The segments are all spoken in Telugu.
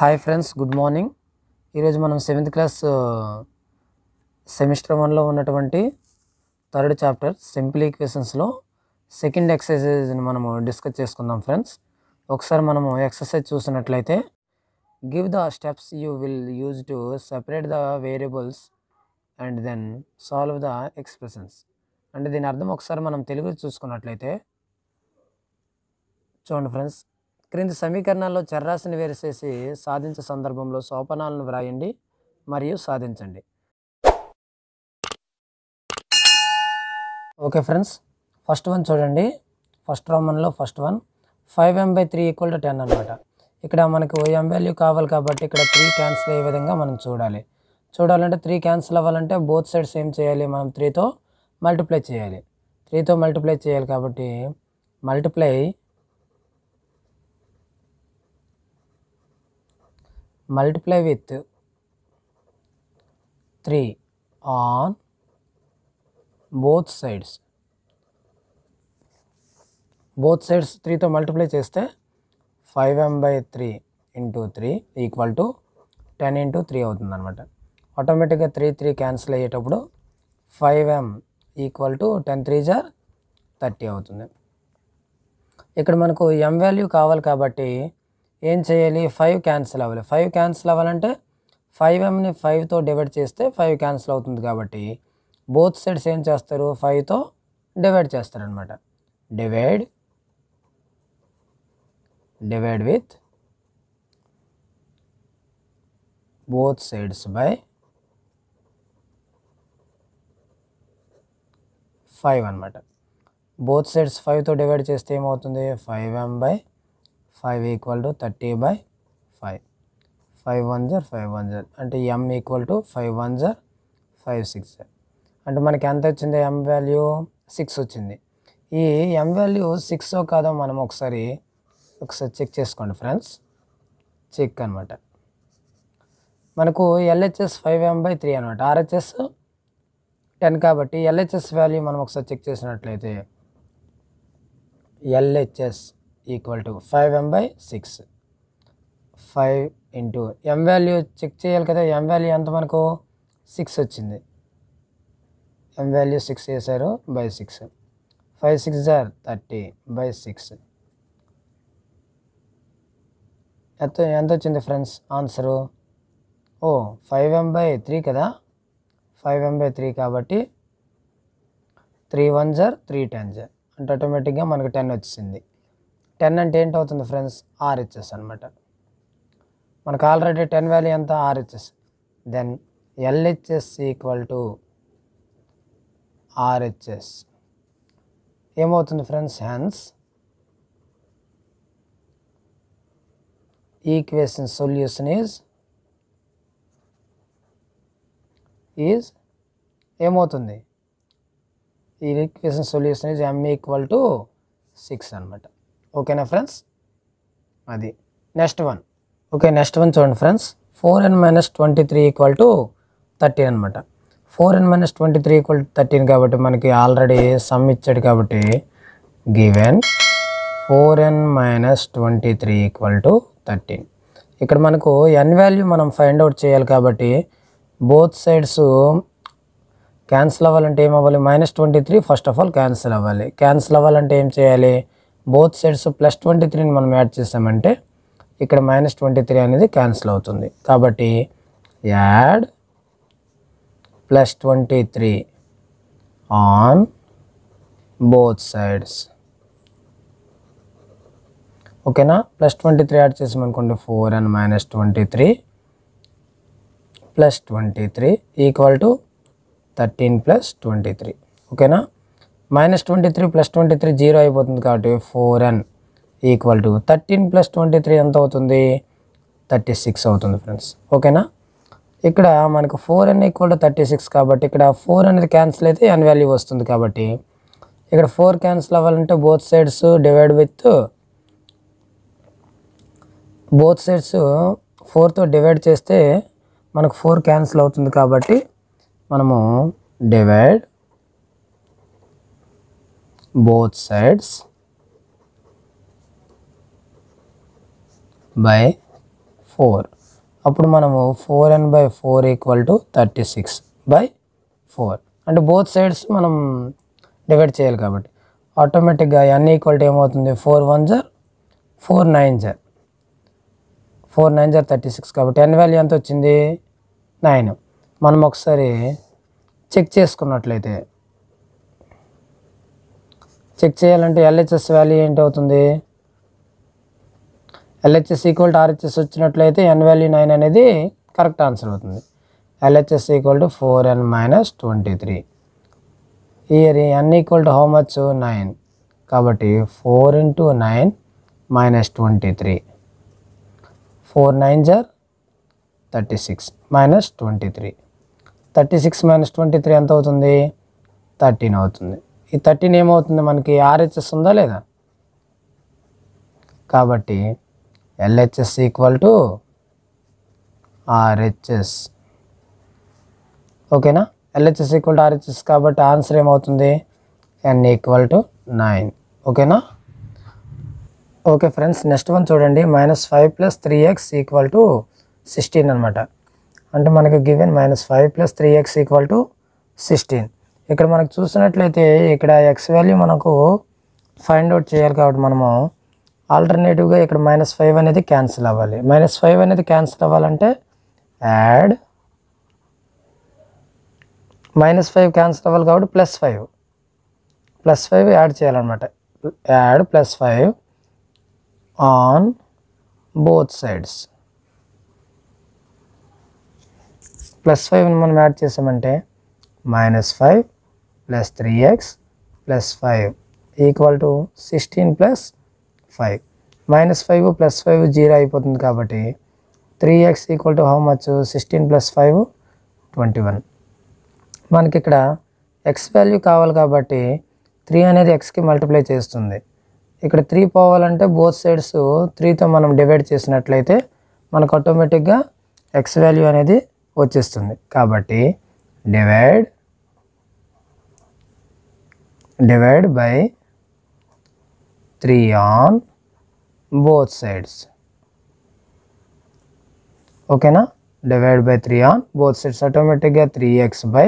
హాయ్ ఫ్రెండ్స్ గుడ్ మార్నింగ్ ఈరోజు మనం సెవెంత్ క్లాస్ సెమిస్టర్ వన్లో ఉన్నటువంటి థర్డ్ చాప్టర్ సింపుల్ ఈక్వేషన్స్లో సెకండ్ ఎక్సర్సైజ్ని మనము డిస్కస్ చేసుకుందాం ఫ్రెండ్స్ ఒకసారి మనము ఎక్సర్సైజ్ చూసినట్లయితే give the steps you will use to separate the variables and then solve the expressions అంటే దీని అర్థం ఒకసారి మనం తెలుగు చూసుకున్నట్లయితే చూడండి ఫ్రెండ్స్ క్రింది సమీకరణాల్లో చర్రాసిని వేరుసేసి సాధించే సందర్భంలో సోపనాలను వ్రాయండి మరియు సాధించండి ఓకే ఫ్రెండ్స్ ఫస్ట్ వన్ చూడండి ఫస్ట్ రోమన్లో first one five M by three equal to ten అనమాట ఇక్కడ ఓ ఎం వాల్యూ కావాలి కాబట్టి ఇక్కడ త్రీ క్యాన్సిల్ అయ్యే విధంగా మనం చూడాలి చూడాలంటే త్రీ క్యాన్సిల్ అవ్వాలంటే బోత్ సైడ్స్ ఏం చేయాలి మనం త్రీతో మల్టిప్లై చేయాలి త్రీతో మల్టిప్లై చేయాలి కాబట్టి multiply multiply with 3 on both sides both sides 3 తో మల్టిప్లై చేస్తే 5m by 3 into 3 equal to 10 into 3 అవుతుంది అనమాట ఆటోమేటిక్గా 3 3 క్యాన్సిల్ అయ్యేటప్పుడు 5m equal to ten three జార్ థర్టీ అవుతుంది ఇక్కడ మనకు m వాల్యూ కావాలి కాబట్టి ఏం చేయాలి ఫైవ్ క్యాన్సిల్ అవ్వాలి ఫైవ్ క్యాన్సిల్ అవ్వాలంటే ఫైవ్ ఎంని ఫైవ్తో డివైడ్ చేస్తే ఫైవ్ క్యాన్సిల్ అవుతుంది కాబట్టి బోత్ సైడ్స్ ఏం చేస్తారు ఫైవ్తో డివైడ్ చేస్తారు అనమాట divide divide with both sides by five అనమాట బోత్ సైడ్స్ ఫైవ్తో డివైడ్ చేస్తే ఏమవుతుంది five M by five equal to thirty by five five one జర్ ఫైవ్ వన్ జర్ అంటే M equal to five one జర్ ఫైవ్ సిక్స్ జర్ అంటే మనకి ఎంత వచ్చింది ఎం వాల్యూ సిక్స్ వచ్చింది ఈ ఎం వాల్యూ సిక్స్ కాదో మనం ఒకసారి ఒకసారి చెక్ చేసుకోండి ఫ్రెండ్స్ చెక్ అనమాట మనకు LHS five M by three అనమాట ఆర్హెచ్ఎస్ టెన్ కాబట్టి ఎల్హెచ్ఎస్ వాల్యూ మనం ఒకసారి చెక్ చేసినట్లయితే LHS equal to five M by six five into M value check చేయాలి కదా ఎం వాల్యూ ఎంత మనకు సిక్స్ వచ్చింది ఎం వాల్యూ సిక్స్ వేశారు by six five six are thirty by six ఎంత ఎంత వచ్చింది ఫ్రెండ్స్ ఆన్సరు ఓ ఫైవ్ ఎం బై త్రీ కదా ఫైవ్ ఎం బై త్రీ కాబట్టి త్రీ వన్ జార్ త్రీ టెన్ జార్ అంటే ఆటోమేటిక్గా మనకు టెన్ వచ్చింది టెన్ అంటే ఏంటి అవుతుంది ఫ్రెండ్స్ ఆర్హెచ్ఎస్ అనమాట మనకు ఆల్రెడీ టెన్ వాల్యూ ఎంత RHS then LHS equal to RHS ఏమవుతుంది friends hence equation solution is is ఏమవుతుంది ఈ equation solution is M equal to six అనమాట ఓకేనా ఫ్రెండ్స్ అది next one okay next one చూడండి friends four N minus twenty three equal to thirteen అనమాట four N minus twenty three equal to thirteen కాబట్టి మనకి ఆల్రెడీ సమ్ ఇచ్చాడు కాబట్టి given four N minus twenty three equal to thirteen ఇక్కడ మనకు ఎన్ వాల్యూ మనం ఫైండ్ అవుట్ చేయాలి కాబట్టి బోత్ సైడ్స్ క్యాన్సిల్ అవ్వాలంటే ఏం అవ్వాలి minus twenty three first of all cancel అవ్వాలి క్యాన్సిల్ అవ్వాలంటే ఏం చేయాలి బోత్ సైడ్స్ ప్లస్ ట్వంటీ త్రీని మనం యాడ్ చేసామంటే ఇక్కడ మైనస్ ట్వంటీ త్రీ అనేది క్యాన్సిల్ అవుతుంది కాబట్టి add plus twenty three on both sides ఓకేనా ప్లస్ ట్వంటీ త్రీ యాడ్ చేసామనుకోండి four and minus twenty three plus twenty three equal to thirteen plus twenty three ఓకేనా minus twenty three plus twenty three zero అయిపోతుంది కాబట్టి four N equal to thirteen plus twenty three ఎంత అవుతుంది థర్టీ సిక్స్ అవుతుంది ఫ్రెండ్స్ ఓకేనా ఇక్కడ మనకు four N equal to thirty six కాబట్టి ఇక్కడ ఫోర్ అనేది క్యాన్సిల్ అయితే ఎన్ వాల్యూ వస్తుంది కాబట్టి ఇక్కడ ఫోర్ క్యాన్సిల్ అవ్వాలంటే both sides divide with both sides ఫోర్తో డివైడ్ చేస్తే మనకు ఫోర్ క్యాన్సిల్ అవుతుంది కాబట్టి మనము divide both sides by four అప్పుడు మనము four N by four equal to thirty six by four అంటే బోత్ సైడ్స్ మనం డివైడ్ చేయాలి కాబట్టి ఆటోమేటిక్గా ఎన్ ఈక్వల్ టు ఏమవుతుంది ఫోర్ వన్ జర్ ఫోర్ నైన్ జర్ ఫోర్ నైన్ జర్ థర్టీ సిక్స్ కాబట్టి ఎన్ వాల్యూ ఎంత వచ్చింది నైన్ మనం ఒకసారి చెక్ చేసుకున్నట్లయితే చెక్ చేయాలంటే ఎల్హెచ్ఎస్ వాల్యూ ఏంటి అవుతుంది ఎల్హెచ్ఎస్ ఈక్వల్ టు ఆర్హెచ్ఎస్ వచ్చినట్లయితే ఎన్ వాల్యూ నైన్ అనేది కరెక్ట్ ఆన్సర్ అవుతుంది LHS equal to four N minus twenty three ఇయర్ N equal to how much nine కాబట్టి four into nine minus twenty three four nine జర్ thirty six minus twenty three thirty six minus twenty three ఎంత అవుతుంది థర్టీన్ అవుతుంది ఈ థర్టీన్ ఏమవుతుంది మనకి ఆర్హెచ్ఎస్ ఉందా లేదా కాబట్టి ఎల్హెచ్ఎస్ ఈక్వల్ టు ఆర్హెచ్ఎస్ ఓకేనా ఎల్హెచ్ఎస్ ఈక్వల్ టు ఆర్హెచ్ఎస్ కాబట్టి ఆన్సర్ ఏమవుతుంది ఎన్ ఈక్వల్ టు నైన్ ఓకేనా ఓకే ఫ్రెండ్స్ నెక్స్ట్ వన్ చూడండి minus five plus three X equal to sixteen అనమాట అంటే మనకు given minus five plus three X equal to sixteen ఇక్కడ మనకు చూసినట్లయితే ఇక్కడ ఎక్స్ వాల్యూ మనకు ఫైండ్ అవుట్ చేయాలి కాబట్టి మనము ఆల్టర్నేటివ్గా ఇక్కడ మైనస్ ఫైవ్ అనేది క్యాన్సిల్ అవ్వాలి మైనస్ ఫైవ్ అనేది క్యాన్సిల్ అవ్వాలంటే యాడ్ మైనస్ ఫైవ్ క్యాన్సిల్ అవ్వాలి కాబట్టి plus five plus five add చేయాలన్నమాట add plus five on both sides plus ఫైవ్ని మనం యాడ్ చేసామంటే minus five plus three X plus five equal to sixteen plus five minus five plus five zero అయిపోతుంది కాబట్టి three X equal to how much sixteen plus five twenty one మనకి ఇక్కడ ఎక్స్ వాల్యూ కావాలి కాబట్టి త్రీ అనేది ఎక్స్కి మల్టిప్లై చేస్తుంది ఇక్కడ త్రీ పోవాలంటే బోత్ సైడ్స్ త్రీతో మనం డివైడ్ చేసినట్లయితే మనకు ఆటోమేటిక్గా ఎక్స్ వాల్యూ అనేది వచ్చేస్తుంది కాబట్టి divide divide by 3 on both sides ఓకేనా divide by three on both sides ఆటోమేటిక్గా three X by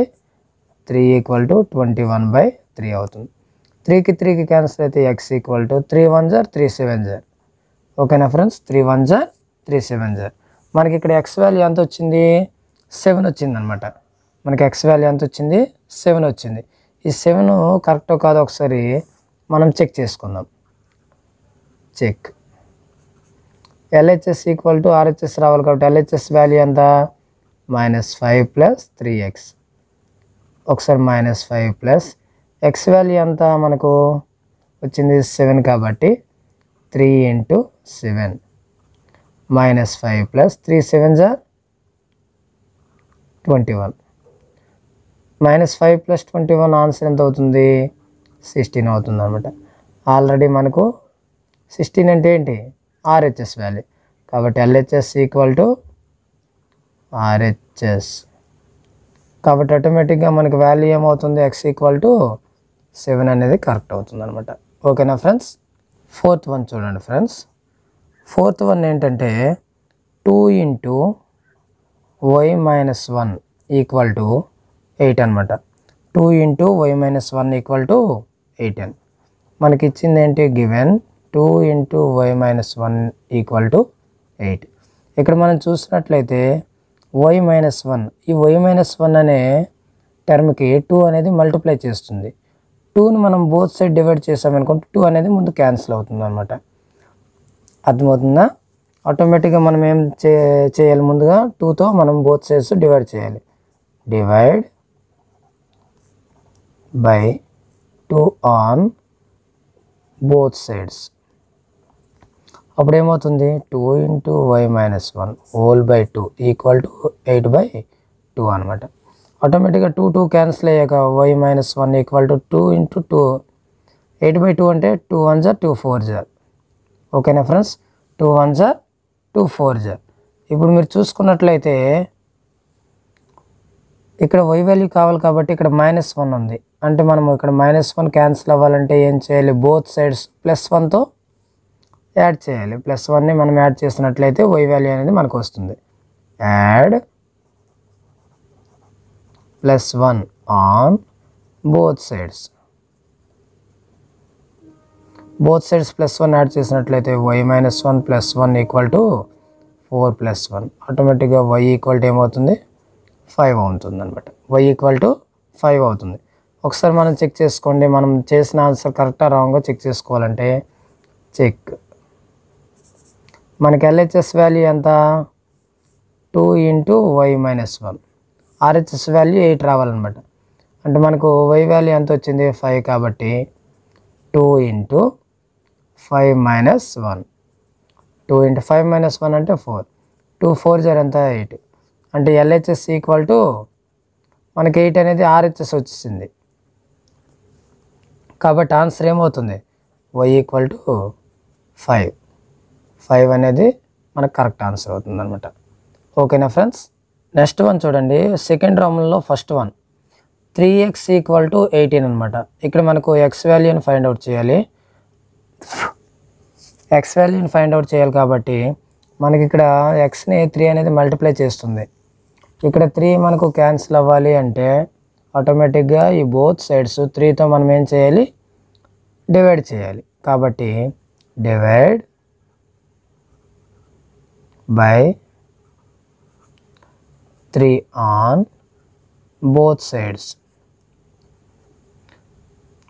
three equal to twenty one by three అవుతుంది త్రీకి త్రీకి క్యాన్సిల్ అయితే X equal to three one జర్ త్రీ సెవెన్ జర్ ఓకేనా ఫ్రెండ్స్ త్రీ వన్ జర్ త్రీ సెవెన్ జర్ మనకి ఇక్కడ ఎక్స్ వాల్యూ ఎంత వచ్చింది సెవెన్ వచ్చింది అనమాట మనకి ఎక్స్ వాల్యూ ఎంత వచ్చింది సెవెన్ వచ్చింది ఈ సెవెన్ కరెక్టో కాదో ఒకసారి మనం చెక్ చేసుకుందాం check LHS equal to RHS రావాలి కాబట్టి ఎల్హెచ్ఎస్ వాల్యూ ఎంత minus five plus three x ఒకసారి minus five plus x value ఎంత మనకు వచ్చింది సెవెన్ కాబట్టి three into seven minus five plus three seven జా twenty one minus five plus twenty one answer ఎంత అవుతుంది సిక్స్టీన్ అవుతుంది అనమాట ఆల్రెడీ మనకు సిక్స్టీన్ అంటే ఏంటి ఆర్హెచ్ఎస్ వ్యాల్యూ కాబట్టి ఎల్హెచ్ఎస్ ఈక్వల్ టు ఆర్హెచ్ఎస్ కాబట్టి ఆటోమేటిక్గా మనకి వాల్యూ ఏమవుతుంది ఎక్స్ ఈక్వల్ టు సెవెన్ అనేది కరెక్ట్ అవుతుంది అనమాట ఓకేనా ఫ్రెండ్స్ ఫోర్త్ వన్ చూడండి ఫ్రెండ్స్ ఫోర్త్ వన్ ఏంటంటే two into y minus one equal to eight అనమాట two into y minus one equal to n మనకి ఇచ్చింది ఏంటి given two into y minus one equal to eight ఇక్కడ మనం చూసినట్లయితే వై మైనస్ వన్ ఈ వై మైనస్ వన్ అనే టర్మ్కి టూ అనేది మల్టిప్లై చేస్తుంది టూని మనం బోత్ సైడ్ డివైడ్ చేసామనుకుంటే టూ అనేది ముందు క్యాన్సిల్ అవుతుంది అనమాట అర్థమవుతుందా ఆటోమేటిక్గా మనం ఏం చేయాలి ముందుగా టూతో మనం బోత్ సైడ్స్ డివైడ్ చేయాలి divide by 2 on both sides అప్పుడు ఏమవుతుంది two into y minus one whole by two equal to eight by two అనమాట ఆటోమేటిక్గా టూ టూ క్యాన్సిల్ అయ్యాక y minus one equal to two into two eight by two అంటే టూ వన్ జార్ టూ ఫోర్ జార్ ఓకేనా ఫ్రెండ్స్ టూ వన్ జార్ టూ ఫోర్ జార్ ఇప్పుడు మీరు చూసుకున్నట్లయితే ఇక్కడ వై వాల్యూ కావాలి కాబట్టి ఇక్కడ మైనస్ వన్ ఉంది అంటే మనము ఇక్కడ మైనస్ వన్ క్యాన్సిల్ అవ్వాలంటే ఏం చేయాలి బోత్ సైడ్స్ ప్లస్ వన్తో యాడ్ చేయాలి ప్లస్ వన్ని మనం యాడ్ చేసినట్లయితే వై వాల్యూ అనేది మనకు వస్తుంది add plus one on both sides both sides plus one add చేసినట్లయితే y minus one plus one equal to four plus one ఆటోమేటిక్గా వై ఈక్వల్ టు ఏమవుతుంది ఫైవ్ అవుతుంది అనమాట వై ఈక్వల్ టు ఫైవ్ అవుతుంది ఒకసారి మనం చెక్ చేసుకోండి మనం చేసిన ఆన్సర్ కరెక్టా రాంగో చెక్ చేసుకోవాలంటే చెక్ మనకి ఎల్హెచ్ఎస్ వాల్యూ ఎంత two into y minus one RHS value eight రావాలన్నమాట అంటే మనకు వై వాల్యూ ఎంత వచ్చింది ఫైవ్ కాబట్టి two into five minus one two into five minus one అంటే ఫోర్ టూ ఫోర్ జర్ ఎంత ఎయిట్ అంటే ఎల్హెచ్ఎస్ ఈక్వల్ టు మనకి ఎయిట్ అనేది ఆర్హెచ్ఎస్ వచ్చేసింది కాబట్టి ఆన్సర్ ఏమవుతుంది y equal to five five అనేది మనకు కరెక్ట్ ఆన్సర్ అవుతుంది అనమాట ఓకేనా ఫ్రెండ్స్ నెక్స్ట్ వన్ చూడండి సెకండ్ రోమంలో first one three X equal to eighteen అనమాట ఇక్కడ మనకు ఎక్స్ వాల్యూని ఫైండ్ అవుట్ చేయాలి ఎక్స్ వాల్యూని ఫైండ్ అవుట్ చేయాలి కాబట్టి మనకి ఇక్కడ ఎక్స్ని త్రీ అనేది మల్టిప్లై చేస్తుంది ఇక్కడ త్రీ మనకు క్యాన్సిల్ అవ్వాలి అంటే ఆటోమేటిక్గా ఈ బోత్ సైడ్స్ త్రీతో మనం ఏం చేయాలి డివైడ్ చేయాలి కాబట్టి divide by three on both sides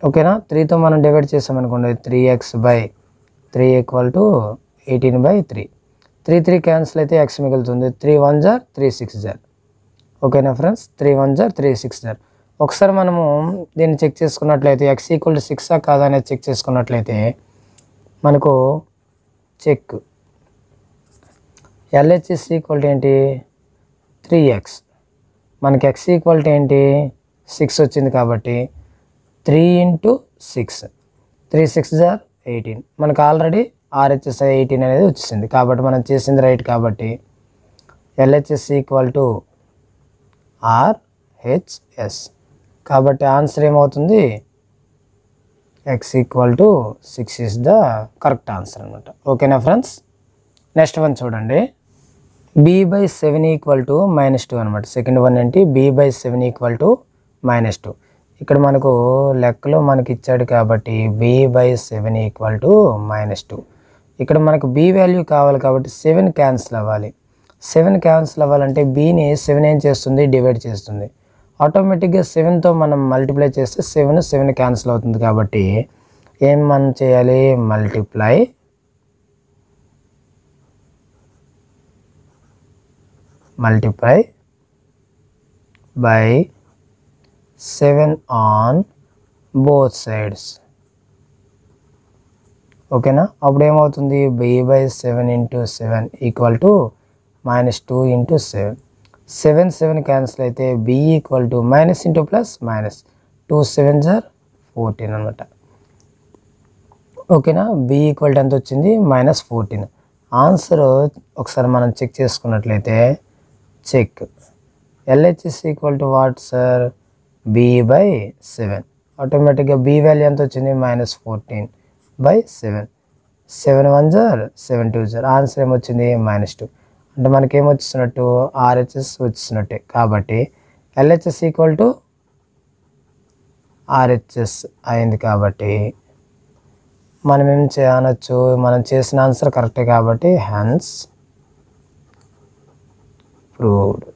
ఓకేనా త్రీతో మనం డివైడ్ చేసామనుకోండి three X by three equal to eighteen by three three three cancel అయితే ఎక్స్ మిగులుతుంది త్రీ వన్ జార్ త్రీ సిక్స్ జార్ ఓకేనా ఫ్రెండ్స్ త్రీ వన్ జార్ త్రీ సిక్స్ జార్ ఒకసారి మనము దీన్ని చెక్ చేసుకున్నట్లయితే ఎక్స్ ఈక్వల్ టు సిక్సా కాదా అనేది చెక్ చేసుకున్నట్లయితే మనకు చెక్ ఎల్హెచ్ఎస్ ఈక్వల్ ఏంటి త్రీ ఎక్స్ మనకి ఎక్స్ ఈక్వల్ ఏంటి సిక్స్ వచ్చింది కాబట్టి three into six three six జార్ ఎయిటీన్ మనకు ఆల్రెడీ ఆర్హెచ్ఎస్ ఎయిటీన్ అనేది వచ్చేసింది కాబట్టి మనం చేసింది రైట్ కాబట్టి ఎల్హెచ్ఎస్ ఈక్వల్ టు ఆర్హెచ్ఎస్ కాబట్టి ఆన్సర్ ఏమవుతుంది x equal to six is the correct answer అనమాట ఓకేనా ఫ్రెండ్స్ నెక్స్ట్ వన్ చూడండి b by seven equal to minus two అనమాట సెకండ్ వన్ ఏంటి b by seven equal to minus two ఇక్కడ మనకు లెక్కలో మనకి ఇచ్చాడు కాబట్టి b by seven equal to minus two ఇక్కడ మనకు బీ వాల్యూ కావాలి కాబట్టి సెవెన్ క్యాన్సిల్ అవ్వాలి సెవెన్ క్యాన్సిల్ అవ్వాలంటే బీని సెవెన్ ఏం చేస్తుంది డివైడ్ చేస్తుంది ఆటోమేటిక్గా సెవెన్తో మనం మల్టిప్లై చేస్తే సెవెన్ సెవెన్ క్యాన్సిల్ అవుతుంది కాబట్టి ఏం మనం చేయాలి multiply multiply by seven on both sides ఓకేనా అప్పుడు ఏమవుతుంది b by seven into seven equal to minus two into seven seven seven cancel అయితే b equal to minus into plus minus two seven జార్ ఫోర్టీన్ అనమాట ఓకేనా బి ఈక్వల్ టు ఎంత వచ్చింది మైనస్ ఫోర్టీన్ ఆన్సర్ ఒకసారి మనం చెక్ చేసుకున్నట్లయితే check LHS equal to what సార్ బి బై సెవెన్ ఆటోమేటిక్గా బి వాల్యూ ఎంత వచ్చింది minus fourteen by seven seven one జార్ సెవెన్ టూ జార్ ఆన్సర్ ఏమొచ్చింది మైనస్ టూ అంటే మనకేం వచ్చినట్టు ఆర్హెచ్ఎస్ వచ్చినట్టే కాబట్టి ఎల్హెచ్ఎస్ ఈక్వల్ టు ఆర్హెచ్ఎస్ అయింది కాబట్టి మనం ఏం చేయనొచ్చు మనం చేసిన ఆన్సర్ కరెక్టే కాబట్టి హెన్స్ ప్రూవ్డ్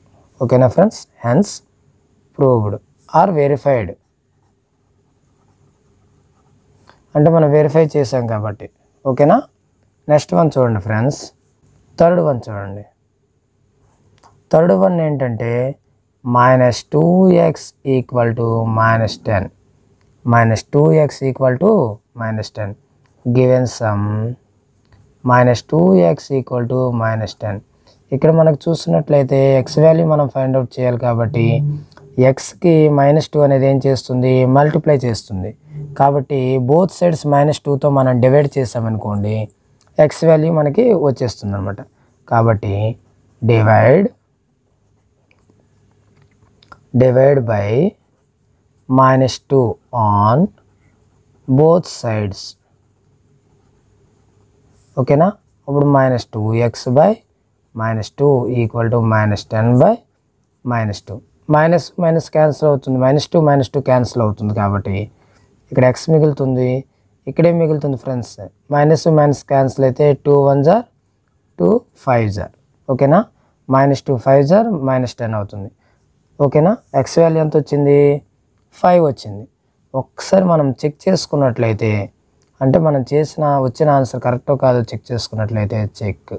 ఓకేనా friends hence proved or verified అంటే మనం వెరిఫై చేసాం కాబట్టి ఓకేనా నెక్స్ట్ వన్ చూడండి ఫ్రెండ్స్ థర్డ్ వన్ చూడండి థర్డ్ వన్ ఏంటంటే minus two x equal to minus ten minus two x equal to minus ten given sum minus two x equal to minus ten ఇక్కడ మనకు చూసినట్లయితే ఎక్స్ వాల్యూ మనం ఫైండ్ అవుట్ చేయాలి కాబట్టి ఎక్స్కి మైనస్ టూ అనేది ఏం చేస్తుంది మల్టిప్లై చేస్తుంది కాబట్టి బోత్ సైడ్స్ మైనస్ టూతో మనం డివైడ్ చేసామనుకోండి ఎక్స్ వాల్యూ మనకి వచ్చేస్తుంది అనమాట కాబట్టి divide divide by minus two on both sides ఓకేనా అప్పుడు minus two x by minus two equal to minus ten by minus two minus minus cancel అవుతుంది minus two minus two cancel అవుతుంది కాబట్టి ఇక్కడ ఎక్స్ మిగులుతుంది ఇక్కడేం మిగులుతుంది ఫ్రెండ్స్ మైనస్ మైనస్ క్యాన్సిల్ అయితే టూ వన్ జార్ టూ ఫైవ్ జార్ ఓకేనా మైనస్ టూ ఫైవ్ జార్ మైనస్ టెన్ అవుతుంది ఓకేనా ఎక్స్ వాల్యూ ఎంత వచ్చింది ఫైవ్ వచ్చింది ఒకసారి మనం చెక్ చేసుకున్నట్లయితే అంటే మనం చేసిన వచ్చిన ఆన్సర్ కరెక్టో కాదో చెక్ చేసుకున్నట్లయితే చెక్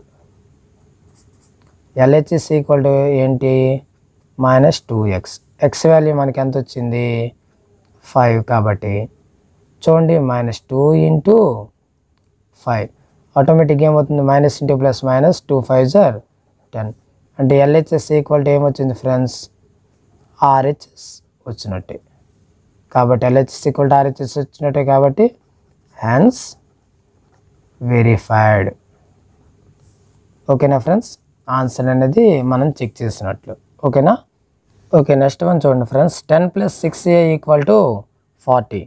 ఎల్హెచ్ఎస్ ఈక్వల్ టు ఏంటి minus two x x value మనకి ఎంత వచ్చింది ఫైవ్ కాబట్టి చూడండి minus two into five automatic ఏమవుతుంది minus into plus minus two five జార్ టెన్ అంటే ఎల్హెచ్ఎస్ ఈక్వల్ టు ఏమొచ్చింది ఫ్రెండ్స్ ఆర్హెచ్ఎస్ వచ్చినట్టే కాబట్టి ఎల్హెచ్ఎస్ ఈక్వల్ టు ఆర్హెచ్ఎస్ వచ్చినట్టే కాబట్టి హ్యాన్స్ వెరిఫైడ్ ఓకేనా ఫ్రెండ్స్ ఆన్సర్ అనేది మనం చెక్ చేసినట్లు ఓకేనా ఓకే నెక్స్ట్ వన్ చూడండి friends ten plus six a equal to forty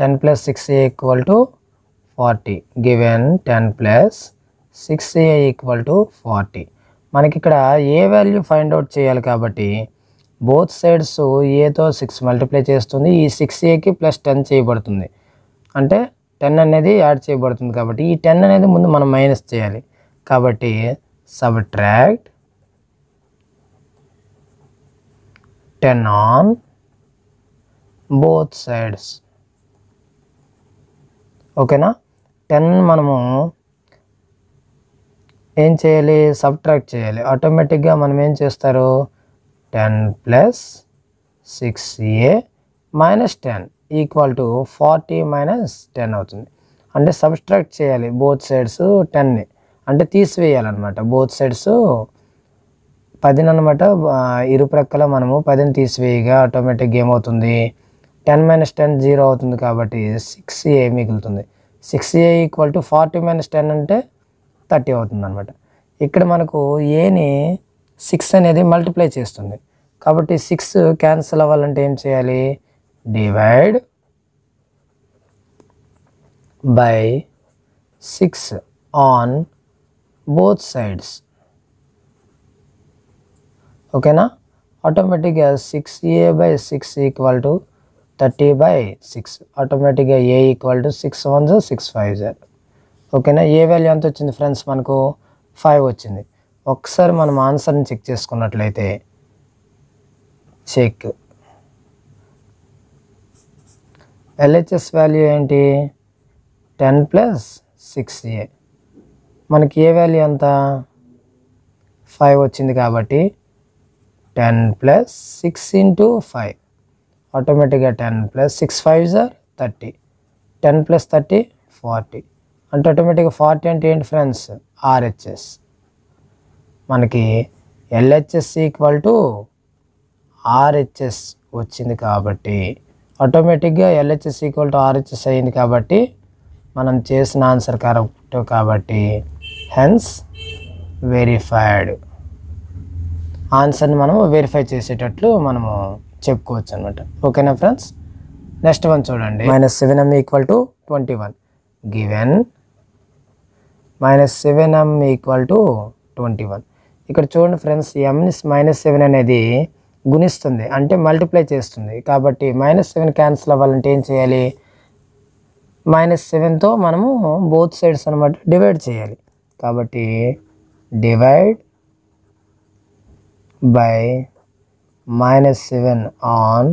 ten plus six a equal to forty given ten plus six a equal to forty మనకి ఇక్కడ ఏ వాల్యూ ఫైండ్ అవుట్ చేయాలి కాబట్టి బోత్ సైడ్స్ ఏతో సిక్స్ మల్టిప్లై చేస్తుంది ఈ సిక్స్ ఏకి ప్లస్ టెన్ చేయబడుతుంది అంటే టెన్ అనేది యాడ్ చేయబడుతుంది కాబట్టి ఈ టెన్ అనేది ముందు మనం మైనస్ చేయాలి కాబట్టి subtract ten on both sides ఓకేనా టెన్ మనము ఏం చేయాలి సబ్ట్రాక్ట్ చేయాలి ఆటోమేటిక్గా మనం ఏం చేస్తారు ten plus six a minus ten equal to forty minus ten అవుతుంది అంటే సబ్స్ట్రాక్ట్ చేయాలి బోత్ సైడ్స్ టెన్ని అంటే తీసివేయాలన్నమాట బోత్ సైడ్స్ పదిని అనమాట ఇరుప్రక్కల మనము పదిని తీసివేయగా ఆటోమేటిక్గా ఏమవుతుంది టెన్ మైనస్ టెన్ జీరో అవుతుంది కాబట్టి సిక్స్ ఏ మిగులుతుంది six a equal to forty minus ten అంటే థర్టీ అవుతుంది అనమాట ఇక్కడ మనకు ఏని సిక్స్ అనేది మల్టిప్లై చేస్తుంది కాబట్టి సిక్స్ క్యాన్సిల్ అవ్వాలంటే ఏం చేయాలి divide by six on both sides ఓకేనా ఆటోమేటిక్గా six a by six equal to thirty by six ఆటోమేటిక్గా a equal to six one జో సిక్స్ ఫైవ్ జో ఓకేనా ఏ వాల్యూ ఎంత వచ్చింది ఫ్రెండ్స్ మనకు ఫైవ్ వచ్చింది ఒకసారి మనం ఆన్సర్ని చెక్ చేసుకున్నట్లయితే చెక్ ఎల్హెచ్ఎస్ వాల్యూ ఏంటి టెన్ ప్లస్ సిక్స్ ఏ మనకి ఏ వాల్యూ ఎంత ఫైవ్ వచ్చింది కాబట్టి ten plus six into five ఆటోమేటిక్గా టెన్ ప్లస్ సిక్స్ ఫైవ్ సార్ thirty ten plus thirty forty అంటే ఆటోమేటిక్గా ఫార్టీ అంటే ఏంటి ఫ్రెండ్స్ ఆర్హెచ్ఎస్ మనకి ఎల్హెచ్ఎస్ ఈక్వల్ టు ఆర్హెచ్ఎస్ వచ్చింది కాబట్టి ఆటోమేటిక్గా ఎల్హెచ్ఎస్ ఈక్వల్ టు ఆర్హెచ్ఎస్ అయింది కాబట్టి మనం చేసిన ఆన్సర్ కరెక్ట్ కాబట్టి హెన్స్ వెరిఫైడ్ ఆన్సర్ని మనము వెరిఫై చేసేటట్లు మనము చెప్పుకోవచ్చు అనమాట ఓకేనా ఫ్రెండ్స్ నెక్స్ట్ వన్ చూడండి minus seven m equal to twenty one given minus seven m equal to twenty one ఇక్కడ చూడండి ఫ్రెండ్స్ ఎమ్ని మైనస్ సెవెన్ అనేది గుణిస్తుంది అంటే మల్టిప్లై చేస్తుంది కాబట్టి మైనస్ సెవెన్ క్యాన్సిల్ అవ్వాలంటే ఏం చేయాలి మైనస్ సెవెన్తో మనము బోత్ సైడ్స్ అనమాట డివైడ్ చేయాలి కాబట్టి divide by minus seven on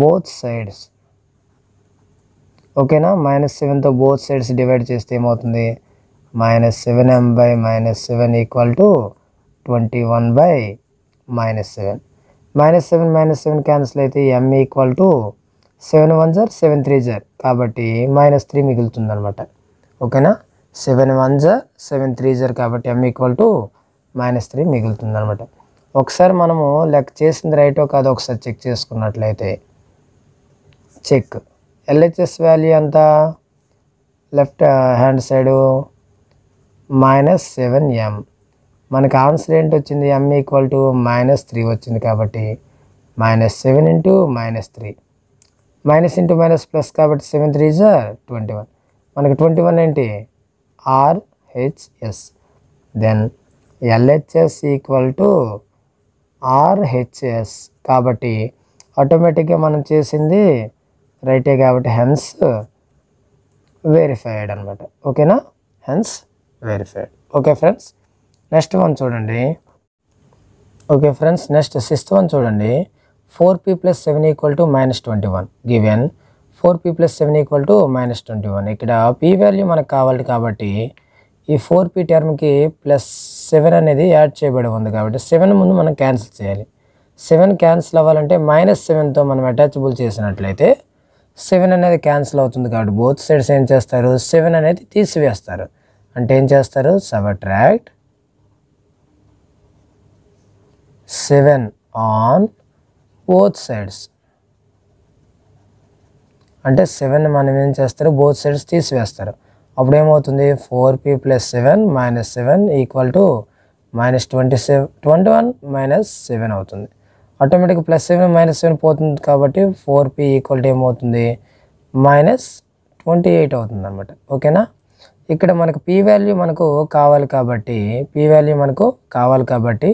both sides ఓకేనా మైనస్ సెవెన్తో బోత్ సైడ్స్ డివైడ్ చేస్తే ఏమవుతుంది minus seven m by minus seven equal to twenty one by minus seven minus seven minus seven cancel అయితే m equal to seven one జర్ సెవెన్ త్రీ జర్ కాబట్టి మైనస్ త్రీ మిగులుతుందనమాట ఓకేనా సెవెన్ వన్ జర్ సెవెన్ త్రీ జర్ కాబట్టి m equal to minus three మిగులుతుందనమాట ఒకసారి మనము లెక్క చేసింది రైటో కాదో ఒకసారి చెక్ చేసుకున్నట్లయితే చెక్ ఎల్హెచ్ఎస్ వాల్యూ ఎంత left hand side minus seven m మనకు ఆన్సర్ ఏంటి వచ్చింది m equal to minus three వచ్చింది కాబట్టి minus seven into minus three minus into minus plus కాబట్టి సెవెన్ త్రీ జార్ ట్వంటీ వన్ మనకి ట్వంటీ వన్ ఏంటి RHS then LHS equal to RHS కాబట్టి ఆటోమేటిక్గా మనం చేసింది రైటే కాబట్టి హెన్స్ వెరిఫైడ్ అనమాట ఓకేనా hence verified okay friends next one చూడండి okay friends next sixth one చూడండి four P plus seven equal to minus twenty one given four P plus seven equal to minus twenty one ఇక్కడ పీ వాల్యూ మనకు కావాలి కాబట్టి ఈ ఫోర్ పీ టర్మ్కి ప్లస్ సెవెన్ అనేది యాడ్ చేయబడి ఉంది కాబట్టి సెవెన్ ముందు మనం క్యాన్సిల్ చేయాలి సెవెన్ క్యాన్సిల్ అవ్వాలంటే మైనస్ సెవెన్తో మనం అటాచబుల్ చేసినట్లయితే సెవెన్ అనేది క్యాన్సిల్ అవుతుంది కాబట్టి బోత్ సైడ్స్ ఏం చేస్తారు సెవెన్ అనేది తీసివేస్తారు అంటే ఏం చేస్తారు subtract seven on both sides అంటే సెవెన్ మనం ఏం చేస్తారు బోత్ సైడ్స్ తీసివేస్తారు అప్పుడు ఏమవుతుంది four P plus seven minus seven equal to minus twenty seven twenty one minus seven అవుతుంది automatic plus seven minus seven పోతుంది కాబట్టి ఫోర్ పీ ఈక్వల్ టు ఏమవుతుంది మైనస్ ట్వంటీ ఎయిట్ అవుతుంది అనమాట ఓకేనా ఇక్కడ మనకు పీ వాల్యూ మనకు కావాలి కాబట్టి పీ వాల్యూ మనకు కావాలి కాబట్టి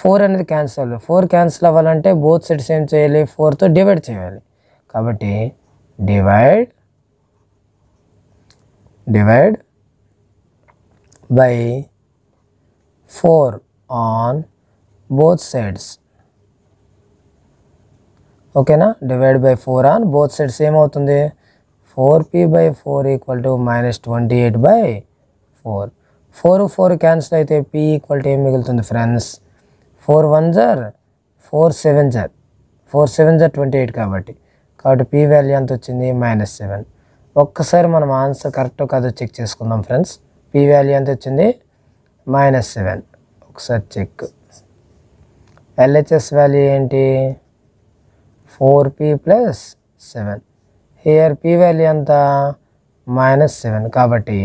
ఫోర్ అనేది క్యాన్సిల్ ఫోర్ క్యాన్సిల్ అవ్వాలంటే బోత్ సెట్స్ ఏం చేయాలి ఫోర్తో డివైడ్ చేయాలి కాబట్టి divide divide by four on both sides ఓకేనా divide by four on both sides ఏమవుతుంది four P by four equal to minus twenty eight by four four four cancel అయితే పీ ఈక్వల్ టు ఏం మిగులుతుంది ఫ్రెండ్స్ ఫోర్ వన్ జర్ ఫోర్ సెవెన్ జర్ ఫోర్ సెవెన్ జర్ ట్వంటీ ఎయిట్ కాబట్టి కాబట్టి పి వాల్యూ ఎంత వచ్చింది మైనస్ సెవెన్ ఒక్కసారి మనం ఆన్సర్ కరెక్ట్ కాదో చెక్ చేసుకుందాం ఫ్రెండ్స్ పీ వాల్యూ ఎంత వచ్చింది మైనస్ సెవెన్ ఒకసారి చెక్ ఎల్హెచ్ఎస్ వాల్యూ ఏంటి four P plus seven here P value ఎంత మైనస్ సెవెన్ కాబట్టి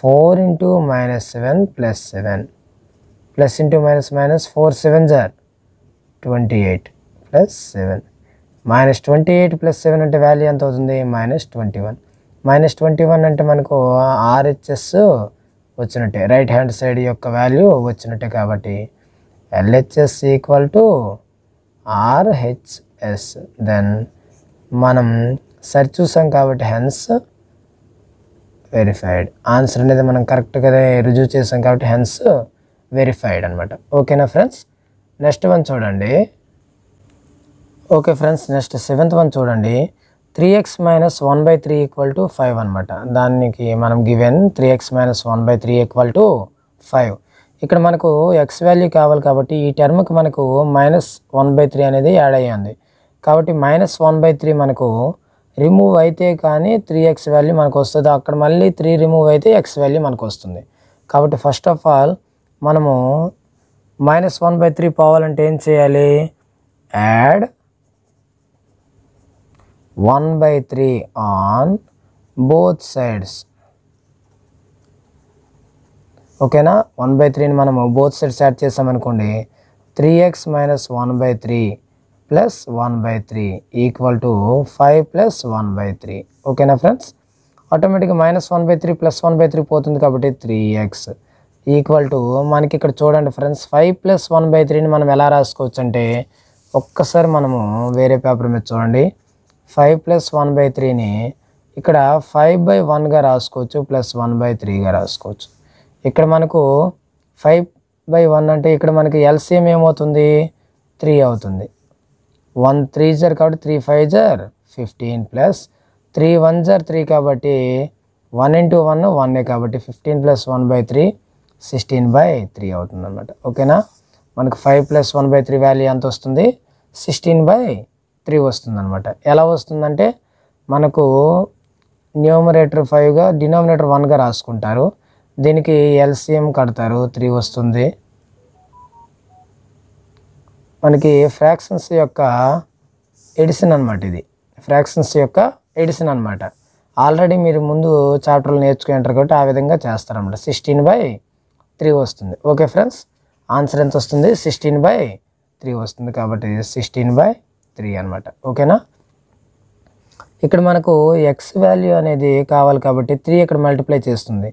four into minus seven plus seven plus into minus minus four seven జార్ twenty eight plus seven minus twenty eight plus seven అంటే వాల్యూ ఎంత అవుతుంది minus twenty one minus twenty one అంటే మనకు ఆర్హెచ్ఎస్ వచ్చినట్టే రైట్ హ్యాండ్ సైడ్ యొక్క వాల్యూ వచ్చినట్టే కాబట్టి LHS equal to RHS then మనం సరి చూసాం కాబట్టి హెన్స్ వెరిఫైడ్ ఆన్సర్ అనేది మనం కరెక్ట్గా రుజువు చేసాం కాబట్టి హెన్స్ వెరిఫైడ్ అనమాట ఓకేనా ఫ్రెండ్స్ నెక్స్ట్ వన్ చూడండి okay friends next seventh one చూడండి three X minus one by three equal to five అనమాట దానికి మనం given three X minus one by three equal to five ఇక్కడ మనకు ఎక్స్ వాల్యూ కావాలి కాబట్టి ఈ టర్మ్కి మనకు మైనస్ వన్ బై త్రీ అనేది యాడ్ అయ్యింది కాబట్టి మైనస్ వన్ బై త్రీ మనకు రిమూవ్ అయితే కానీ త్రీ ఎక్స్ వాల్యూ మనకు వస్తుంది అక్కడ మళ్ళీ త్రీ రిమూవ్ అయితే ఎక్స్ వాల్యూ మనకు వస్తుంది కాబట్టి ఫస్ట్ ఆఫ్ ఆల్ మనము మైనస్ వన్ బై త్రీ పోవాలంటే ఏం చేయాలి add one by three on both sides ఓకేనా వన్ బై త్రీని మనము బోత్ సైడ్స్ యాడ్ చేసామనుకోండి three X minus one by three plus one by three equal to five plus one by three ఓకేనా ఫ్రెండ్స్ ఆటోమేటిక్గా minus one by three plus one by three పోతుంది కాబట్టి త్రీ ఎక్స్ ఈక్వల్ టు మనకి ఇక్కడ చూడండి friends five plus one by త్రీని మనం ఎలా రాసుకోవచ్చు అంటే ఒక్కసారి మనము వేరే పేపర్ మీద చూడండి ఫైవ్ ప్లస్ వన్ బై త్రీని ఇక్కడ ఫైవ్ బై వన్గా రాసుకోవచ్చు ప్లస్ వన్ బై త్రీగా రాసుకోవచ్చు ఇక్కడ మనకు ఫైవ్ బై వన్ అంటే ఇక్కడ మనకి ఎల్సీఎం ఏమవుతుంది త్రీ అవుతుంది వన్ త్రీ జర్ కాబట్టి త్రీ ఫైవ్ జర్ ఫిఫ్టీన్ ప్లస్ త్రీ వన్ జర్ త్రీ కాబట్టి వన్ ఇంటూ వన్ ఏ కాబట్టి fifteen plus one by three sixteen by three అవుతుంది అనమాట ఓకేనా మనకు five plus one by three value ఎంత వస్తుంది సిక్స్టీన్ బై త్రీ వస్తుందన్నమాట ఎలా వస్తుందంటే మనకు న్యూమరేటర్ ఫైవ్గా డినామినేటర్ వన్గా రాసుకుంటారు దీనికి ఎల్సిఎం కడతారు త్రీ వస్తుంది మనకి ఫ్రాక్షన్స్ యొక్క ఎడిషన్ అనమాట ఇది ఫ్రాక్షన్స్ యొక్క ఎడిషన్ అనమాట ఆల్రెడీ మీరు ముందు చాప్టర్లు ఉంటారు కాబట్టి ఆ విధంగా చేస్తారనమాట సిక్స్టీన్ బై త్రీ వస్తుంది ఓకే ఫ్రెండ్స్ ఆన్సర్ ఎంత వస్తుంది సిక్స్టీన్ బై త్రీ వస్తుంది కాబట్టి సిక్స్టీన్ బై త్రీ అనమాట ఓకేనా ఇక్కడ మనకు ఎక్స్ వాల్యూ అనేది కావాలి కాబట్టి త్రీ ఇక్కడ మల్టిప్లై చేస్తుంది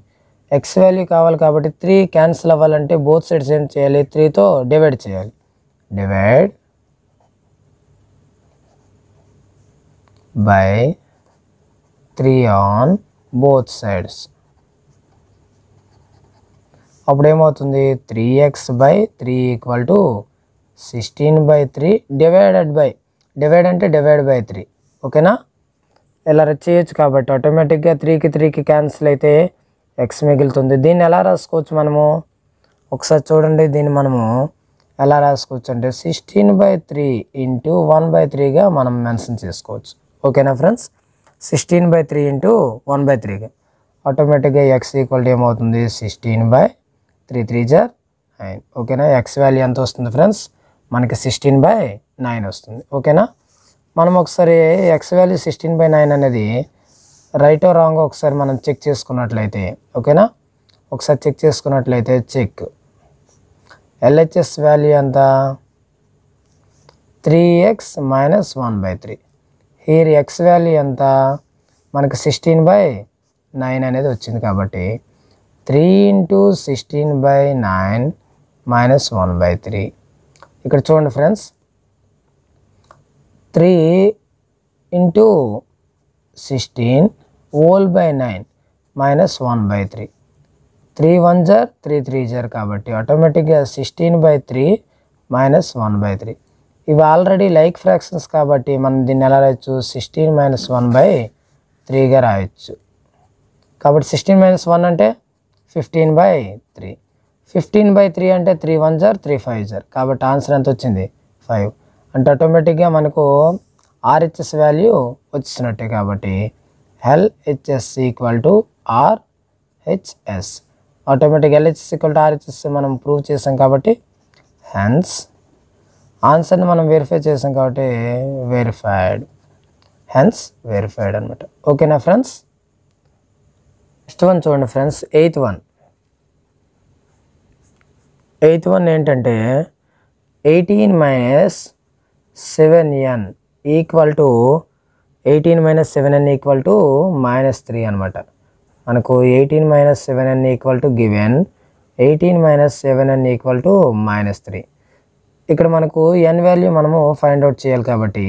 ఎక్స్ వాల్యూ కావాలి కాబట్టి త్రీ క్యాన్సిల్ అవ్వాలంటే బోత్ సైడ్స్ ఏం చేయాలి త్రీతో డివైడ్ చేయాలి divide by three on both sides అప్పుడు ఏమవుతుంది three X by three equal to sixteen by three divided by divide అంటే డివైడ్ బై త్రీ ఓకేనా ఇలా చేయొచ్చు కాబట్టి ఆటోమేటిక్గా త్రీకి త్రీకి క్యాన్సిల్ అయితే ఎక్స్ మిగులుతుంది దీన్ని ఎలా రాసుకోవచ్చు మనము ఒకసారి చూడండి దీన్ని మనము ఎలా రాసుకోవచ్చు అంటే sixteen by three into one by త్రీగా మనం మెన్షన్ చేసుకోవచ్చు ఓకేనా friends sixteen by three into one by త్రీగా ఆటోమేటిక్గా ఎక్స్ ఈక్వల్ ఏమవుతుంది సిక్స్టీన్ బై త్రీ త్రీ జార్ నైన్ ఓకేనా ఎక్స్ వాల్యూ ఎంత వస్తుంది ఫ్రెండ్స్ మనకి సిక్స్టీన్ బై నైన్ వస్తుంది ఓకేనా మనం ఒకసారి X value sixteen by nine అనేది రైటో రాంగ్ ఒకసారి మనం చెక్ చేసుకున్నట్లయితే ఓకేనా ఒకసారి చెక్ చేసుకున్నట్లయితే చెక్ ఎల్హెచ్ఎస్ వాల్యూ ఎంత three X minus one by three here X value ఎంత మనకు సిక్స్టీన్ బై నైన్ అనేది వచ్చింది కాబట్టి three into sixteen by nine minus one by three ఇక్కడ చూడండి friends three into sixteen whole by nine minus one by three three one జార్ త్రీ త్రీ జార్ కాబట్టి ఆటోమేటిక్గా sixteen by three minus one by three ఇవి ఆల్రెడీ లైక్ ఫ్రాక్షన్స్ కాబట్టి మనం దీన్ని ఎలా రాయొచ్చు సిక్స్టీన్ మైనస్ వన్ బై త్రీగా రాయొచ్చు కాబట్టి సిక్స్టీన్ మైనస్ వన్ అంటే fifteen by three fifteen by three అంటే త్రీ వన్ జార్ త్రీ ఫైవ్ జార్ కాబట్టి ఆన్సర్ ఎంత వచ్చింది ఫైవ్ అంటే ఆటోమేటిక్గా మనకు ఆర్హెచ్ఎస్ వాల్యూ వచ్చినట్టే కాబట్టి LHS equal to RHS automatic LHS equal to RHS మనం ప్రూవ్ చేసాం కాబట్టి హెన్స్ ఆన్సర్ని మనం వెరిఫై చేసాం కాబట్టి వెరిఫైడ్ హెన్స్ వెరిఫైడ్ అనమాట ఓకేనా ఫ్రెండ్స్ నెక్స్ట్ వన్ చూడండి friends eighth one eighth one ఏంటంటే eighteen minus seven N equal to eighteen minus seven N equal to minus three అనమాట మనకు eighteen minus seven N equal to given eighteen minus seven N equal to minus three ఇక్కడ మనకు ఎన్ వాల్యూ మనము ఫైండ్ అవుట్ చేయాలి కాబట్టి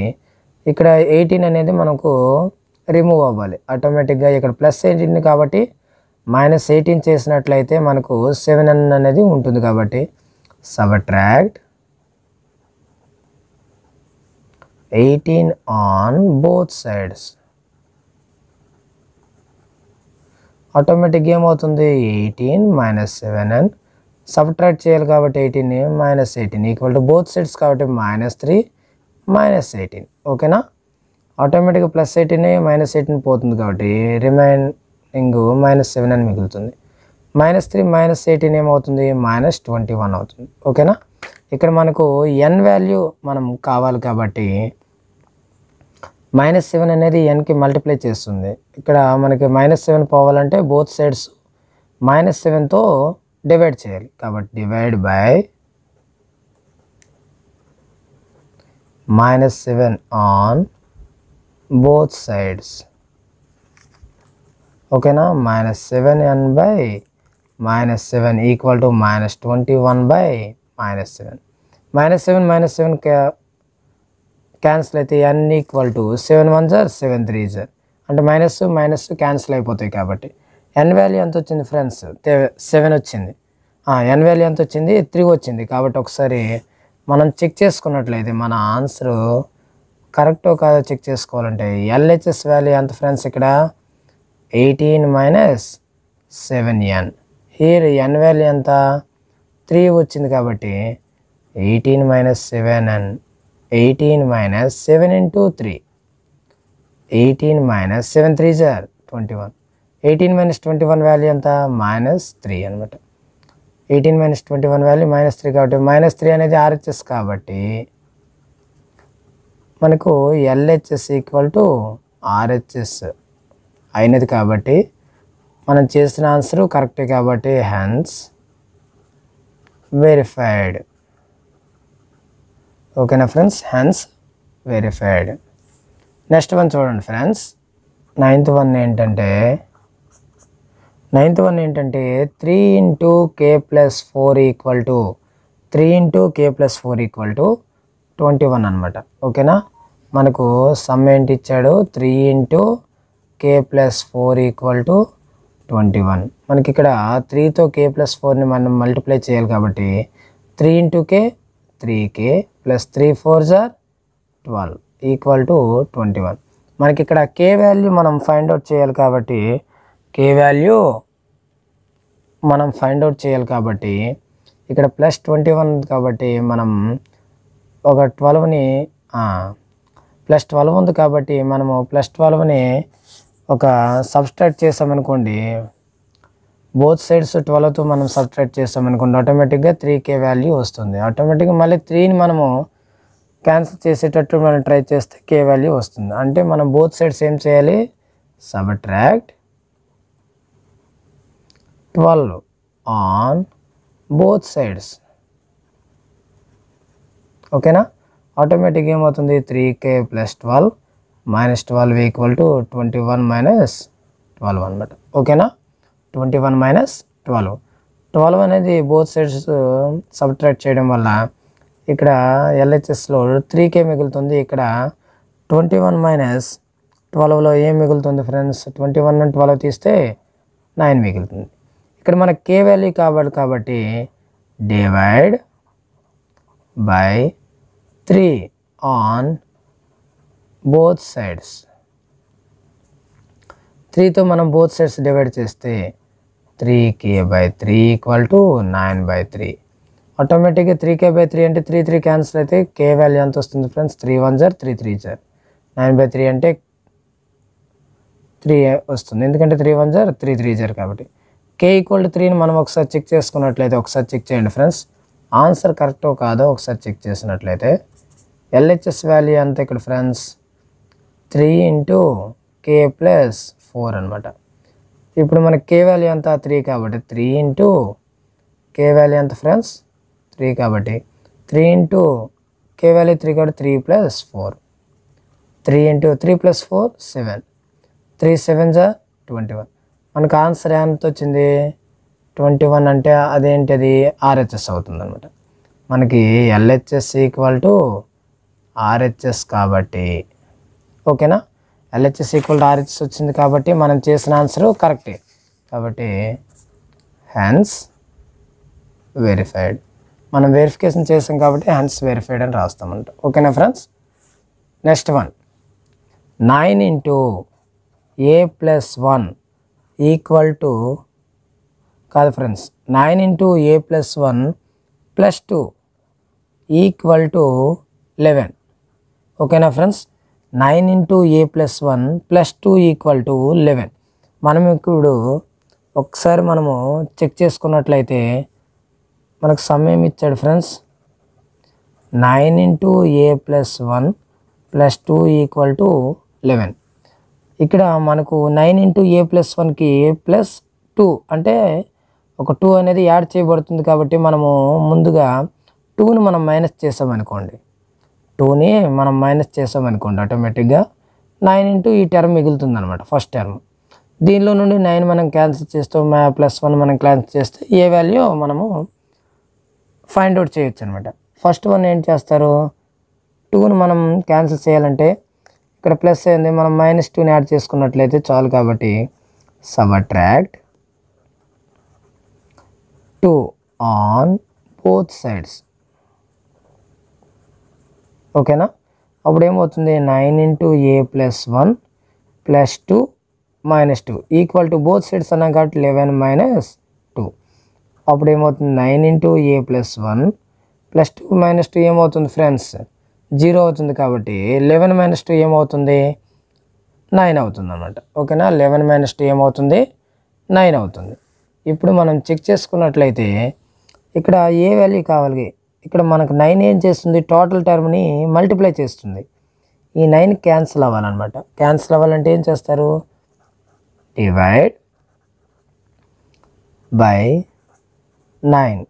ఇక్కడ ఎయిటీన్ అనేది మనకు రిమూవ్ అవ్వాలి ఆటోమేటిక్గా ఇక్కడ ప్లస్ ఏంటి కాబట్టి మైనస్ ఎయిటీన్ చేసినట్లయితే మనకు సెవెన్ ఎన్ అనేది ఉంటుంది కాబట్టి subtract eighteen on both sides ఆటోమేటిక్గా ఏమవుతుంది eighteen minus seven N subtract చేయాలి కాబట్టి eighteen minus eighteen equal to both sides కాబట్టి మైనస్ త్రీ మైనస్ ఎయిటీన్ ఓకేనా ఆటోమేటిక్గా ప్లస్ ఎయిటీన్ మైనస్ ఎయిటీన్ పోతుంది కాబట్టి రిమైన్ ఇంగు మైనస్ సెవెన్ అని మిగులుతుంది మైనస్ త్రీ మైనస్ ఎయిటీన్ ఏమవుతుంది మైనస్ ట్వంటీ వన్ అవుతుంది ఓకేనా ఇక్కడ మనకు ఎన్ వాల్యూ మనం కావాలి కాబట్టి మైనస్ సెవెన్ అనేది ఎన్కి మల్టిప్లై చేస్తుంది ఇక్కడ మనకి మైనస్ సెవెన్ పోవాలంటే బోత్ సైడ్స్ మైనస్ సెవెన్తో డివైడ్ చేయాలి కాబట్టి divide by minus seven on both sides ఓకేనా minus seven N by minus seven equal to minus twenty one by minus seven minus seven minus seven cancel అయితే N equal to seven one జర్ సెవెన్ త్రీ జర్ అంటే మైనస్ మైనస్ క్యాన్సిల్ అయిపోతాయి కాబట్టి ఎన్ వాల్యూ ఎంత వచ్చింది ఫ్రెండ్స్ సెవెన్ వచ్చింది ఎన్ వాల్యూ ఎంత వచ్చింది త్రీ వచ్చింది కాబట్టి ఒకసారి మనం చెక్ చేసుకున్నట్లయితే మన ఆన్సరు కరెక్టో కాదో చెక్ చేసుకోవాలంటే ఎల్హెచ్ఎస్ వాల్యూ ఎంత ఫ్రెండ్స్ ఇక్కడ eighteen minus seven N here N value ఎంత త్రీ వచ్చింది కాబట్టి eighteen minus seven N eighteen minus seven into three eighteen minus seven three జార్ twenty one eighteen minus twenty one value ఎంత మైనస్ త్రీ అనమాట eighteen minus twenty one value minus three కాబట్టి మైనస్ త్రీ అనేది ఆర్హెచ్ఎస్ కాబట్టి మనకు ఎల్హెచ్ఎస్ ఈక్వల్ టు ఆర్హెచ్ఎస్ అయినది కాబట్టి మనం చేసిన ఆన్సర్ కరెక్ట్ కాబట్టి హ్యాండ్స్ వెరిఫైడ్ ఓకేనా friends hence verified next one చూడండి ఫ్రెండ్స్ నైన్త్ వన్ ఏంటంటే నైన్త్ వన్ ఏంటంటే three into K plus four equal to three into K plus four equal to twenty one అనమాట ఓకేనా మనకు సమ్ ఏంటి ఇచ్చాడు three into K plus four equal to twenty one మనకి ఇక్కడ త్రీతో కే ప్లస్ ఫోర్ని మనం మల్టిప్లై చేయాలి కాబట్టి three into K three K plus three four జార్ twelve equal to twenty one మనకి ఇక్కడ కే వాల్యూ మనం ఫైండ్ అవుట్ చేయాలి కాబట్టి కే వాల్యూ మనం ఫైండ్ అవుట్ చేయాలి కాబట్టి ఇక్కడ ప్లస్ ట్వంటీ వన్ కాబట్టి మనం ఒక ట్వెల్వ్ని ప్లస్ ట్వెల్వ్ ఉంది కాబట్టి మనము ప్లస్ ట్వెల్వ్ని ఒక సబ్స్ట్రాక్ట్ చేసామనుకోండి బోత్ సైడ్స్ ట్వెల్వ్తో మనం సబ్స్ట్రాక్ట్ చేసామనుకోండి ఆటోమేటిక్గా త్రీ కే వాల్యూ వస్తుంది ఆటోమేటిక్గా మళ్ళీ త్రీని మనము క్యాన్సిల్ చేసేటట్టు మనం ట్రై చేస్తే కే వాల్యూ వస్తుంది అంటే మనం బోత్ సైడ్స్ ఏం చేయాలి subtract twelve on both sides ఓకేనా ఆటోమేటిక్ ఏమవుతుంది three K plus twelve minus twelve equal to twenty one minus twelve అనమాట ఓకేనా twenty one minus twelve twelve అనేది బోత్ సైడ్స్ సబ్ట్రాక్ట్ చేయడం వల్ల ఇక్కడ ఎల్హెచ్ఎస్లో త్రీకే మిగులుతుంది ఇక్కడ ట్వంటీ వన్ మైనస్ ట్వెల్వ్లో ఏం మిగులుతుంది ఫ్రెండ్స్ ట్వంటీ వన్ నుండి ట్వెల్వ్ తీస్తే నైన్ మిగులుతుంది ఇక్కడ మన కే వాల్యూ కాబట్టి కాబట్టి divide by three on both sides త్రీతో మనం బోత్ సైడ్స్ డివైడ్ చేస్తే three K by three equal to nine by three ఆటోమేటిక్గా త్రీ కే బై త్రీ అంటే త్రీ త్రీ క్యాన్సిల్ అయితే కే వాల్యూ ఎంత వస్తుంది ఫ్రెండ్స్ త్రీ వన్ జర్ త్రీ త్రీ జర్ నైన్ బై త్రీ అంటే త్రీ వస్తుంది ఎందుకంటే త్రీ వన్ జర్ త్రీ త్రీ జర్ కాబట్టి కే ఈక్వల్ టు త్రీని మనం ఒకసారి చెక్ చేసుకున్నట్లయితే ఒకసారి చెక్ చేయండి ఫ్రెండ్స్ ఆన్సర్ కరెక్టో కాదో ఒకసారి చెక్ చేసినట్లయితే ఎల్హెచ్ఎస్ వాల్యూ అంతా ఇక్కడ friends three into K plus four అనమాట ఇప్పుడు మనకి కే వాల్యూ ఎంత త్రీ కాబట్టి త్రీ ఇంటూ కే వాల్యూ ఎంత ఫ్రెండ్స్ త్రీ కాబట్టి three into K value three కాబట్టి three plus four three into three plus four seven three seven జా ట్వంటీ వన్ మనకు ఆన్సర్ ఎంత వచ్చింది ట్వంటీ వన్ అంటే అదేంటి అది ఆర్హెచ్ఎస్ అవుతుంది అనమాట మనకి ఎల్హెచ్ఎస్ ఈక్వల్ టు ఆర్హెచ్ఎస్ కాబట్టి ఓకేనా ఎల్హెచ్ఎస్ ఈక్వల్ ఆర్హెచ్ఎస్ వచ్చింది కాబట్టి మనం చేసిన ఆన్సర్ కరెక్టే కాబట్టి హ్యాండ్స్ వెరిఫైడ్ మనం వెరిఫికేషన్ చేసాం కాబట్టి హ్యాండ్స్ వెరిఫైడ్ అని రాస్తామంట ఓకేనా friends next one nine into A plus one equal to కాదు friends nine into A plus one plus two equal to eleven ఓకేనా friends nine into A plus one plus two equal to eleven మనం ఇప్పుడు ఒకసారి మనము చెక్ చేసుకున్నట్లయితే మనకు సమయం ఇచ్చాడు friends nine into A plus one plus two equal to eleven ఇక్కడ మనకు నైన్ ఇంటూ ఏ ప్లస్ వన్కి ప్లస్ టూ అంటే ఒక టూ అనేది యాడ్ చేయబడుతుంది కాబట్టి మనము ముందుగా టూను మనం మైనస్ చేసామనుకోండి టూని మనం మైనస్ చేసామనుకోండి ఆటోమేటిక్గా నైన్ ఇంటూ ఈ టర్మ్ మిగులుతుంది అనమాట ఫస్ట్ టర్మ్ దీనిలో నుండి నైన్ మనం క్యాన్సిల్ చేస్తూ ప్లస్ వన్ మనం క్యాన్సిల్ చేస్తే ఏ వాల్యూ మనము ఫైండ్ అవుట్ చేయొచ్చు అనమాట ఫస్ట్ వన్ ఏం చేస్తారు టూను మనం క్యాన్సిల్ చేయాలంటే ఇక్కడ ప్లస్ అయింది మనం మైనస్ టూని యాడ్ చేసుకున్నట్లయితే చాలు కాబట్టి subtract two on both sides ఓకేనా అప్పుడు ఏమవుతుంది nine into A plus one plus two minus two equal to both sides అన్నాం కాబట్టి లెవెన్ మైనస్ టూ అప్పుడు ఏమవుతుంది nine into A plus one plus two minus two ఏమవుతుంది ఫ్రెండ్స్ జీరో అవుతుంది కాబట్టి లెవెన్ మైనస్ టూ ఏమవుతుంది నైన్ అవుతుంది అనమాట ఓకేనా లెవెన్ మైనస్ టూ ఏమవుతుంది నైన్ అవుతుంది ఇప్పుడు మనం చెక్ చేసుకున్నట్లయితే ఇక్కడ ఏ వాల్యూ కావాలి ఇక్కడ మనకు నైన్ ఏం చేస్తుంది టోటల్ టర్మ్ని మల్టిప్లై చేస్తుంది ఈ నైన్ క్యాన్సిల్ అవ్వాలన్నమాట క్యాన్సిల్ అవ్వాలంటే ఏం చేస్తారు divide by nine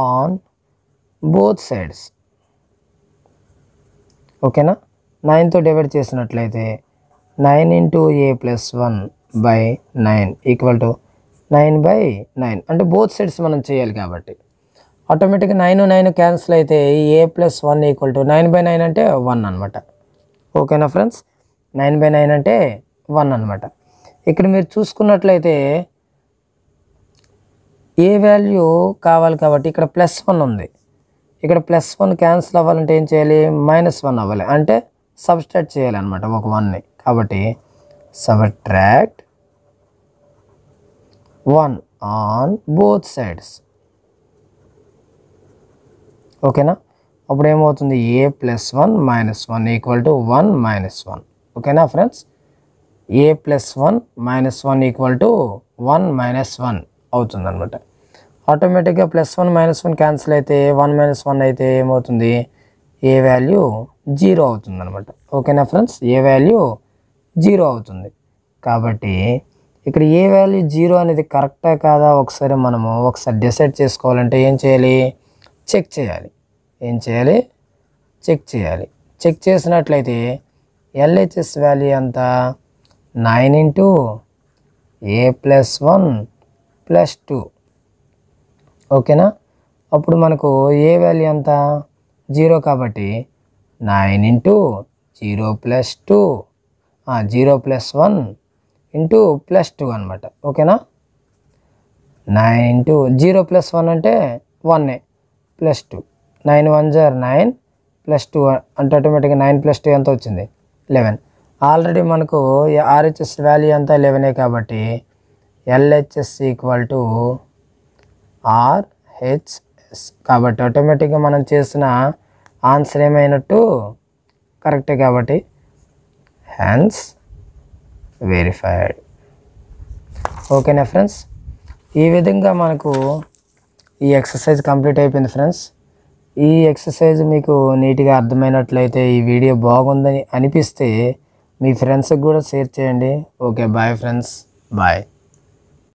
on both sides ఓకేనా నైన్తో డివైడ్ చేసినట్లయితే nine into A plus one by nine equal to nine by nine అంటే బోత్ సైడ్స్ మనం చేయాలి కాబట్టి ఆటోమేటిక్గా నైన్ నైన్ క్యాన్సిల్ అయితే A plus one equal to nine by nine అంటే వన్ అనమాట ఓకేనా ఫ్రెండ్స్ నైన్ బై నైన్ అంటే వన్ అనమాట ఇక్కడ మీరు చూసుకున్నట్లయితే ఏ వాల్యూ కావాలి కాబట్టి ఇక్కడ ప్లస్ వన్ ఉంది ఇక్కడ ప్లస్ వన్ క్యాన్సిల్ అవ్వాలంటే ఏం చేయాలి మైనస్ వన్ అవ్వాలి అంటే సబ్స్ట్రాక్ట్ అనమాట ఒక వన్ని కాబట్టి subtract one on both sides ఓకేనా అప్పుడు ఏమవుతుంది A plus one minus one equal to one minus one ఓకేనా friends A plus one minus one equal to one minus one అనమాట ఆటోమేటిక్గా plus one minus one cancel అయితే వన్ మైనస్ వన్ అయితే ఏమవుతుంది ఏ వాల్యూ జీరో అవుతుందనమాట ఓకేనా ఫ్రెండ్స్ ఏ వాల్యూ జీరో అవుతుంది కాబట్టి ఇక్కడ ఏ వాల్యూ జీరో అనేది కరెక్టా కాదా ఒకసారి మనము ఒకసారి డిసైడ్ చేసుకోవాలంటే ఏం చేయాలి చెక్ చేయాలి ఏం చేయాలి చెక్ చేయాలి చెక్ చేసినట్లయితే ఎల్హెచ్ఎస్ వాల్యూ ఎంత nine into A plus one plus two ఓకేనా అప్పుడు మనకు ఏ వాల్యూ ఎంత జీరో కాబట్టి nine into zero plus two zero plus one into plus two అనమాట ఓకేనా nine into zero plus one అంటే వన్నే ప్లస్ టూ నైన్ వన్ జార్ నైన్ ప్లస్ టూ అంటే ఆటోమేటిక్గా నైన్ ప్లస్ టూ ఎంత వచ్చింది లెవెన్ ఆల్రెడీ మనకు ఆర్హెచ్ఎస్ వాల్యూ అంతా లెవెనే కాబట్టి ఎల్హెచ్ఎస్ ఈక్వల్ టు ఆర్హెచ్ఎస్ కాబట్టి ఆటోమేటిక్గా మనం చేసిన ఆన్సర్ ఏమైనట్టు కరెక్టే కాబట్టి హ్యాండ్స్ వెరిఫైడ్ ఓకేనా ఫ్రెండ్స్ ఈ విధంగా మనకు ఈ ఎక్సర్సైజ్ కంప్లీట్ అయిపోయింది ఫ్రెండ్స్ ఈ ఎక్సర్సైజ్ మీకు నీట్గా అర్థమైనట్లయితే ఈ వీడియో బాగుందని అనిపిస్తే మీ ఫ్రెండ్స్కి కూడా షేర్ చేయండి ఓకే బాయ్ ఫ్రెండ్స్ బాయ్